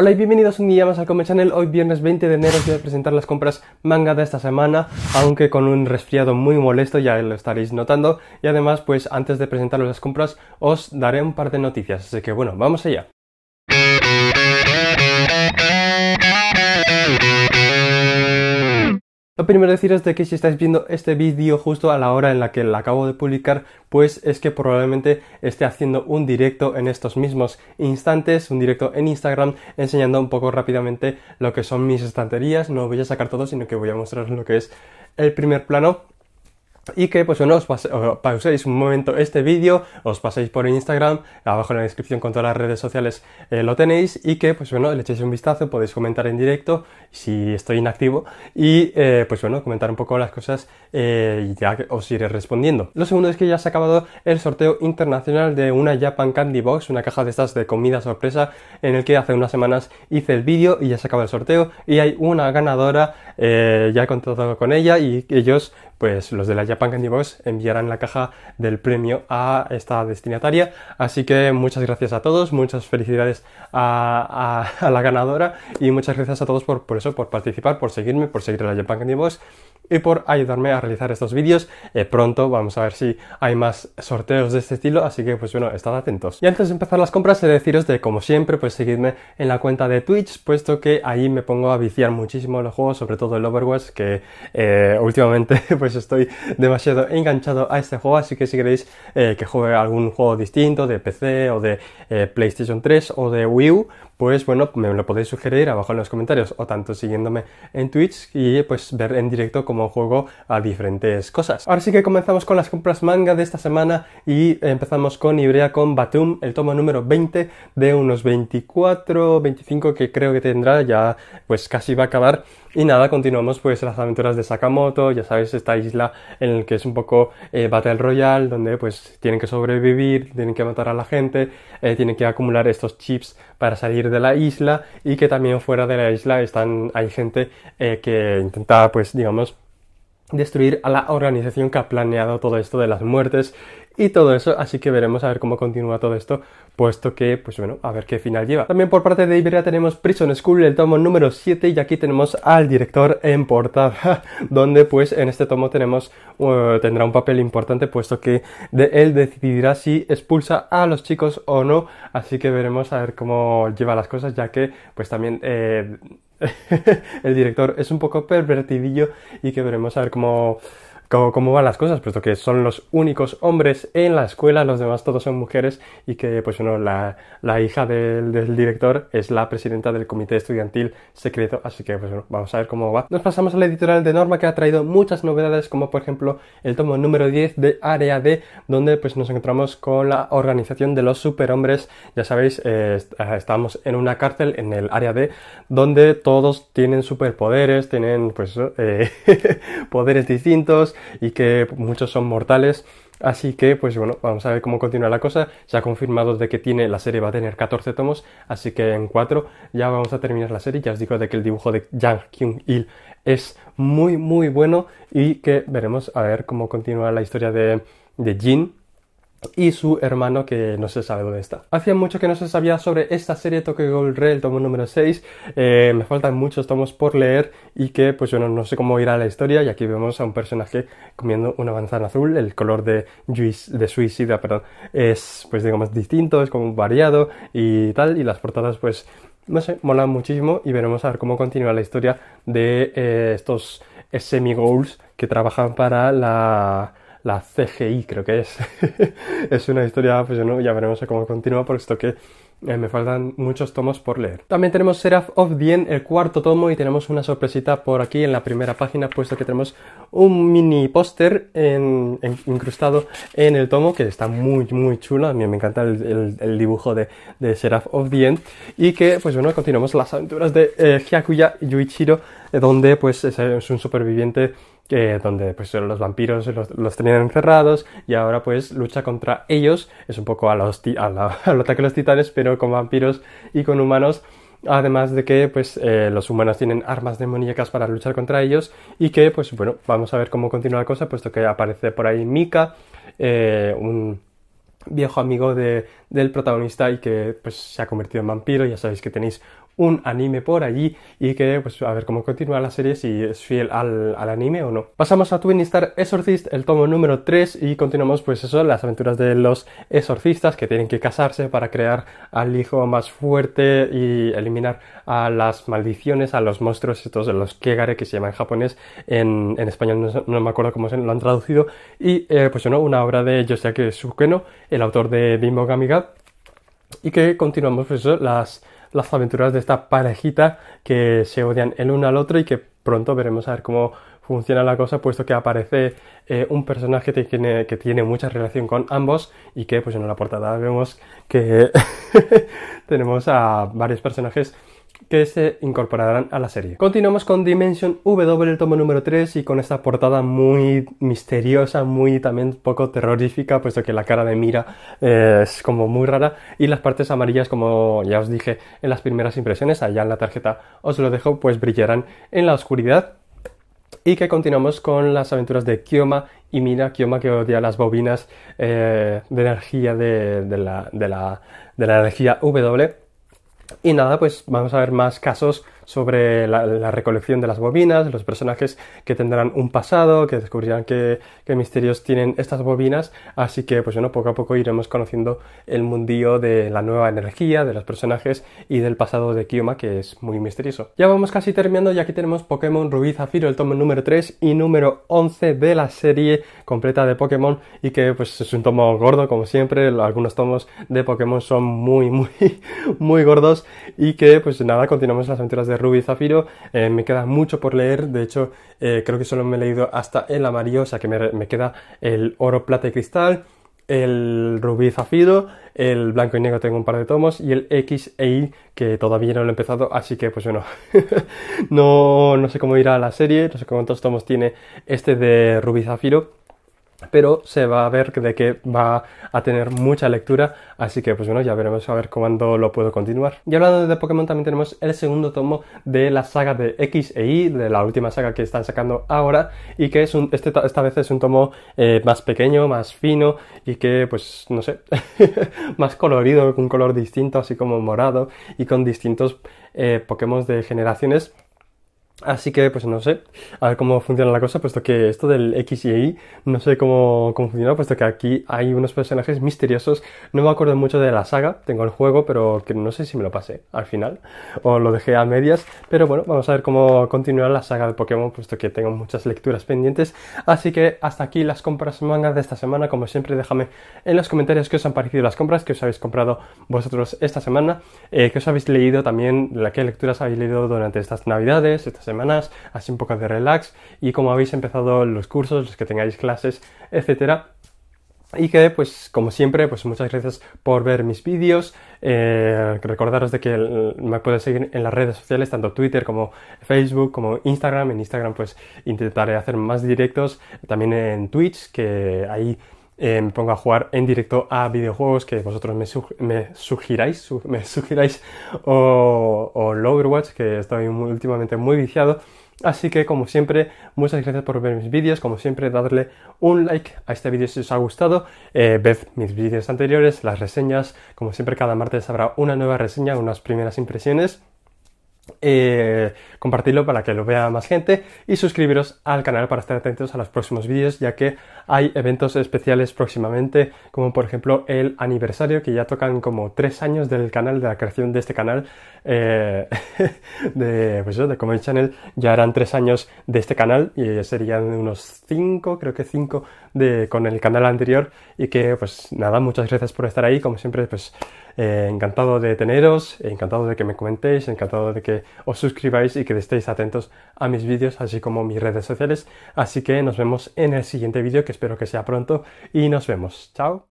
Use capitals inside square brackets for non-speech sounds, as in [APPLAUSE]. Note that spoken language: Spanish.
Hola y bienvenidos un día más al Come Channel. Hoy viernes 20 de enero os voy a presentar las compras manga de esta semana, aunque con un resfriado muy molesto, ya lo estaréis notando. Y además, pues antes de presentaros las compras, os daré un par de noticias. Así que bueno, vamos allá. Lo primero decir es de que si estáis viendo este vídeo justo a la hora en la que lo acabo de publicar, pues es que probablemente esté haciendo un directo en estos mismos instantes, un directo en Instagram, enseñando un poco rápidamente lo que son mis estanterías. No voy a sacar todo, sino que voy a mostrar lo que es el primer plano y que pues bueno, os, pauséis un momento este vídeo, os paséis por Instagram, abajo en la descripción con todas las redes sociales eh, lo tenéis y que pues bueno, le echéis un vistazo, podéis comentar en directo si estoy inactivo y eh, pues bueno, comentar un poco las cosas eh, y ya os iré respondiendo. Lo segundo es que ya se ha acabado el sorteo internacional de una Japan Candy Box, una caja de estas de comida sorpresa en el que hace unas semanas hice el vídeo y ya se acabado el sorteo y hay una ganadora, ya he contado con ella y ellos pues los de la Japan Candy Box enviarán la caja del premio a esta destinataria. Así que muchas gracias a todos, muchas felicidades a, la ganadora y muchas gracias a todos por, por, eso, por participar, por seguirme, por seguir a la Japan Candy Box y por ayudarme a realizar estos vídeos. Eh, pronto vamos a ver si hay más sorteos de este estilo, así que pues bueno, estad atentos. Y antes de empezar las compras, he de deciros de como siempre, pues seguidme en la cuenta de Twitch, puesto que ahí me pongo a viciar muchísimo los juegos, sobre todo el Overwatch, que eh, últimamente [LAUGHS] pues estoy demasiado enganchado a este juego, así que si queréis eh, que juegue algún juego distinto de PC o de PlayStation 3 o de Wii U, pues bueno, me lo podéis sugerir abajo en los comentarios o tanto siguiéndome en Twitch y pues ver en directo cómo juego a diferentes cosas. Ahora sí que comenzamos con las compras manga de esta semana y empezamos con Ibrea con Batum, el tomo número 20 de unos 24, 25 que creo que tendrá, ya pues casi va a acabar y nada, continuamos pues las aventuras de Sakamoto, ya sabes, esta isla en la que es un poco eh, Battle Royale, donde pues tienen que sobrevivir, tienen que matar a la gente, eh, tienen que acumular estos chips para salir de la isla y que también fuera de la isla están, hay gente eh, que intenta pues digamos destruir a la organización que ha planeado todo esto de las muertes y todo eso, así que veremos a ver cómo continúa todo esto, puesto que, pues bueno, a ver qué final lleva. También por parte de Iberia tenemos Prison School, el tomo número 7, y aquí tenemos al director en portada, [LAUGHS] donde pues en este tomo tenemos, uh, tendrá un papel importante, puesto que de él decidirá si expulsa a los chicos o no, así que veremos a ver cómo lleva las cosas, ya que pues también... Eh, [LAUGHS] el director es un poco pervertidillo y que veremos a ver cómo cómo, van las cosas, puesto que son los únicos hombres en la escuela, los demás todos son mujeres y que, pues bueno, la, la hija del, director es la presidenta del comité estudiantil secreto, así que, pues bueno, vamos a ver cómo va. Nos pasamos a la editorial de Norma que ha traído muchas novedades, como por ejemplo el tomo número 10 de Área D, donde pues nos encontramos con la organización de los superhombres, ya sabéis, eh, ah, estamos en una cárcel en el Área D, donde todos tienen superpoderes, tienen pues eh, [LAUGHS] poderes distintos, y que muchos son mortales. Así que, pues bueno, vamos a ver cómo continúa la cosa. Se ha confirmado de que tiene, la serie va a tener 14 tomos, así que en 4 ya vamos a terminar la serie. Ya os digo de que el dibujo de Jang Kyung-il es muy, muy bueno y que veremos a ver cómo continúa la historia de, de Jin, y su hermano que no se sabe dónde está. Hacía mucho que no se sabía sobre esta serie Tokyo Gold el tomo número 6. Eh, me faltan muchos tomos por leer y que pues yo no, sé cómo irá la historia y aquí vemos a un personaje comiendo una manzana azul, el color de, de suicida, perdón, es pues digamos distinto, es como variado y tal y las portadas pues no sé, molan muchísimo y veremos a ver cómo continúa la historia de eh, estos semi-goals que trabajan para la la CGI creo que es. [LAUGHS] es una historia, pues no, ya veremos cómo continúa, por esto que eh, me faltan muchos tomos por leer. También tenemos Seraph of the End, el cuarto tomo, y tenemos una sorpresita por aquí en la primera página, puesto que tenemos un mini póster incrustado en el tomo, que está muy, muy chulo. A mí me encanta el, dibujo de, Seraph of the End. Y que, pues bueno, continuamos las aventuras de Hyakuya eh, Yuichiro, eh, donde pues es un superviviente eh, donde pues los vampiros los, tenían encerrados y ahora pues lucha contra ellos, es un poco a los a la, [LAUGHS] al ataque de los titanes, pero con vampiros y con humanos. Además de que pues, eh, los humanos tienen armas demoníacas para luchar contra ellos y que pues bueno, vamos a ver cómo continúa la cosa, puesto que aparece por ahí Mika, eh, un viejo amigo de, del protagonista y que pues se ha convertido en vampiro, ya sabéis que tenéis un anime por allí y que pues a ver cómo continúa la serie si es fiel al, anime o no. Pasamos a Twin Star Exorcist, el tomo número 3 y continuamos pues eso, las aventuras de los exorcistas que tienen que casarse para crear al hijo más fuerte y eliminar a las maldiciones, a los monstruos estos de los Kegare que se llaman en japonés, en, español no, me acuerdo cómo se lo han traducido y eh, pues bueno, una obra de Yoshiaki Sukeno, el autor de Bimbo Gamiga y que continuamos las, aventuras de esta parejita que se odian el uno al otro y que pronto veremos a ver cómo funciona la cosa, puesto que aparece eh, un personaje que tiene, que tiene mucha relación con ambos y que pues en la portada vemos que [LAUGHS] tenemos a varios personajes que se incorporarán a la serie. Continuamos con Dimension W, el tomo número 3, y con esta portada muy misteriosa, muy también poco terrorífica, puesto que la cara de Mira eh, es como muy rara, y las partes amarillas, como ya os dije en las primeras impresiones, allá en la tarjeta os lo dejo, pues brillarán en la oscuridad. Y que continuamos con las aventuras de Kioma y Mira, Kioma que odia las bobinas eh, de energía la, de la energía W y nada, pues vamos a ver más casos sobre la, recolección de las bobinas, los personajes que tendrán un pasado, que descubrirán qué, misterios tienen estas bobinas, así que pues bueno, poco a poco iremos conociendo el mundillo de la nueva energía, de los personajes y del pasado de Kiyoma, que es muy misterioso. Ya vamos casi terminando y aquí tenemos Pokémon Rubí Zafiro, el tomo número 3 y número 11 de la serie completa de Pokémon y que pues es un tomo gordo como siempre, algunos tomos de Pokémon son muy muy [LAUGHS] muy gordos y que pues nada, continuamos las aventuras de Rubí Zafiro. Eh, me queda mucho por leer, de hecho eh, creo que solo me he leído hasta el amarillo, o sea que me, queda el oro, plata y cristal, el rubí zafiro, el blanco y negro tengo un par de tomos y el X e que todavía no lo he empezado, así que pues bueno, [LAUGHS] no, no sé cómo irá la serie, no sé cuántos tomos tiene este de rubí zafiro pero se va a ver de que va a tener mucha lectura, así que pues bueno, ya veremos a ver cuándo lo puedo continuar. Y hablando de Pokémon también tenemos el segundo tomo de la saga de X e Y, de la última saga que están sacando ahora, y que es un, este, esta vez es un tomo eh, más pequeño, más fino, y que pues no sé, [LAUGHS] más colorido, con un color distinto, así como morado, y con distintos eh, Pokémon de generaciones Así que, pues no sé, a ver cómo funciona la cosa, puesto que esto del X y no sé cómo, funciona, puesto que aquí hay unos personajes misteriosos. No me acuerdo mucho de la saga, tengo el juego, pero no sé si me lo pasé al final o lo dejé a medias. Pero bueno, vamos a ver cómo continúa la saga de Pokémon, puesto que tengo muchas lecturas pendientes. Así que hasta aquí las compras mangas de esta semana. Como siempre, déjame en los comentarios qué os han parecido las compras, qué os habéis comprado vosotros esta semana, eh, qué os habéis leído también, la, qué lecturas habéis leído durante estas navidades, estas semanas, así un poco de relax y como habéis empezado los cursos, los que tengáis clases, etcétera, y que, pues, como siempre, pues muchas gracias por ver mis vídeos. Eh, recordaros de que me puedes seguir en las redes sociales, tanto Twitter como Facebook, como Instagram. En Instagram, pues, intentaré hacer más directos. También en Twitch, que ahí eh, em, me pongo a jugar en directo a videojuegos que vosotros me, sugiráis, me sugiráis, o, o Watch que estoy muy, últimamente muy viciado. Así que como siempre, muchas gracias por ver mis vídeos, como siempre darle un like a este vídeo si os ha gustado, eh, ved mis vídeos anteriores, las reseñas, como siempre cada martes habrá una nueva reseña, unas primeras impresiones eh, compartirlo para que lo vea más gente y suscribiros al canal para estar atentos a los próximos vídeos ya que hay eventos especiales próximamente como por ejemplo el aniversario que ya tocan como tres años del canal de la creación de este canal eh, [LAUGHS] de pues de el Channel ya eran tres años de este canal y serían unos cinco creo que cinco de, con el canal anterior y que pues nada muchas gracias por estar ahí como siempre pues eh, encantado de teneros encantado de que me comentéis encantado de que os suscribáis y que estéis atentos a mis vídeos, así como mis redes sociales. Así que nos vemos en el siguiente vídeo, que espero que sea pronto, y nos vemos. Chao.